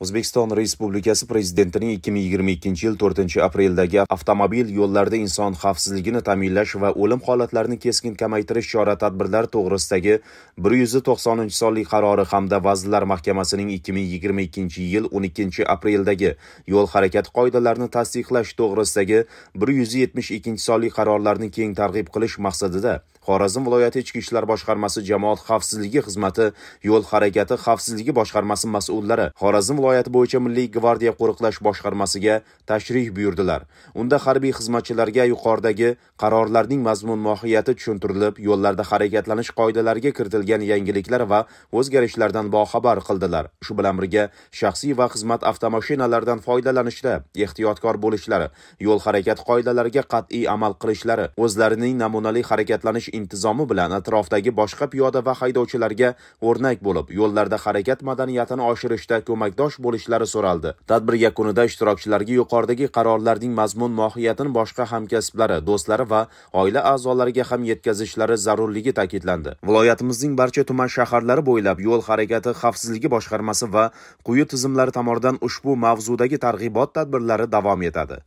o'zbekiston respublikasi prezidentining 2022 yil 4 apreldagi avtomobil yo'llarida inson xavfsizligini ta'minlash va o'lim holatlarini keskin kamaytirish chora tadbirlari to'g'risidagi 190 sonli qarori hamda vazirlar mahkamasining 2022 yil 12 apreldagi yo'l harakati qoidalarini tasdiqlash to'g'risidagi 172 sonli qarorlarni keng targ'ib qilish maqsadida xorazm viloyati ichki ishlar boshqarmasi jamoat xavfsizligi xizmati yo'l harakati xavfsizligi boshqarmasi mas'ullari xorazm viloyati viloyati bo'yicha milliy gvardiya qo'riqlash boshqarmasiga tashrif buyurdilar unda harbiy xizmatchilarga yuqoridagi qarorlarning mazmun mohiyati tushuntirilib yo'llarda harakatlanish qoidalariga kiritilgan yangiliklar va o'zgarishlardan boxabar qildilar shu bilan birga shaxsiy va xizmat avtomashinalaridan foydalanishda ehtiyotkor bo'lishlari yo'l harakat qoidalariga qat'iy amal qilishlari o'zlarining namunali harakatlanish intizomi bilan atrofdagi boshqa piyoda va haydovchilarga o'rnak bo'lib yo'llarda harakat madaniyatini oshirishda ko'makdosh bo'lishlari so'raldi tadbir yakunida ishtirokchilarga yuqoridagi qarorlarning mazmun mohiyatini boshqa hamkasblari do'stlari va oila a'zolariga ham yetkazishlari zarurligi ta'kidlandi viloyatimizning barcha tuman shaharlari bo'ylab yo'l harakati xavfsizligi boshqarmasi va quyi tizimlari tomonidan ushbu mavzudagi targ'ibot tadbirlari davom etadi